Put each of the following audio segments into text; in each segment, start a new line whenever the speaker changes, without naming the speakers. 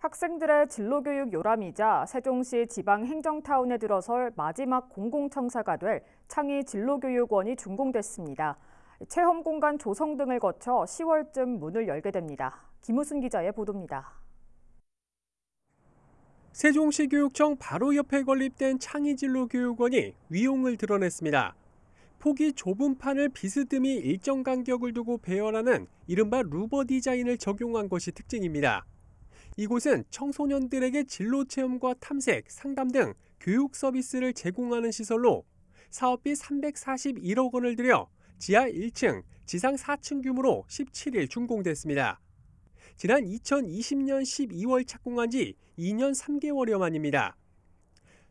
학생들의 진로교육 요람이자 세종시 지방행정타운에 들어설 마지막 공공청사가 될 창의 진로교육원이 준공됐습니다. 체험 공간 조성 등을 거쳐 10월쯤 문을 열게 됩니다. 김우순 기자의 보도입니다.
세종시 교육청 바로 옆에 건립된 창의 진로교육원이 위용을 드러냈습니다. 폭이 좁은 판을 비스듬히 일정 간격을 두고 배열하는 이른바 루버 디자인을 적용한 것이 특징입니다. 이곳은 청소년들에게 진로 체험과 탐색, 상담 등 교육 서비스를 제공하는 시설로 사업비 341억 원을 들여 지하 1층, 지상 4층 규모로 17일 준공됐습니다. 지난 2020년 12월 착공한 지 2년 3개월여 만입니다.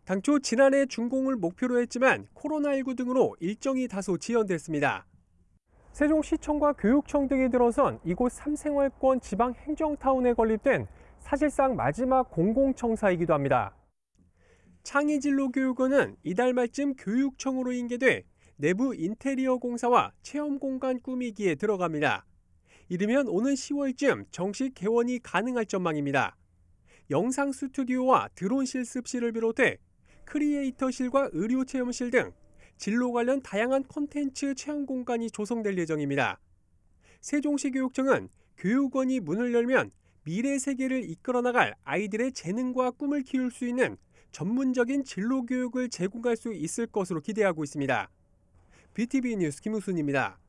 당초 지난해 준공을 목표로 했지만 코로나19 등으로 일정이 다소 지연됐습니다. 세종시청과 교육청 등이 들어선 이곳 삼생활권 지방행정타운에 건립된 사실상 마지막 공공청사이기도 합니다. 창의진로 교육원은 이달 말쯤 교육청으로 인계돼 내부 인테리어 공사와 체험 공간 꾸미기에 들어갑니다. 이르면 오는 10월쯤 정식 개원이 가능할 전망입니다. 영상 스튜디오와 드론 실습실을 비롯해 크리에이터실과 의료체험실 등 진로 관련 다양한 콘텐츠 체험 공간이 조성될 예정입니다. 세종시 교육청은 교육원이 문을 열면 미래 세계를 이끌어 나갈 아이들의 재능과 꿈을 키울 수 있는 전문적인 진로 교육을 제공할 수 있을 것으로 기대하고 있습니다. BTV 뉴스 김우순입니다.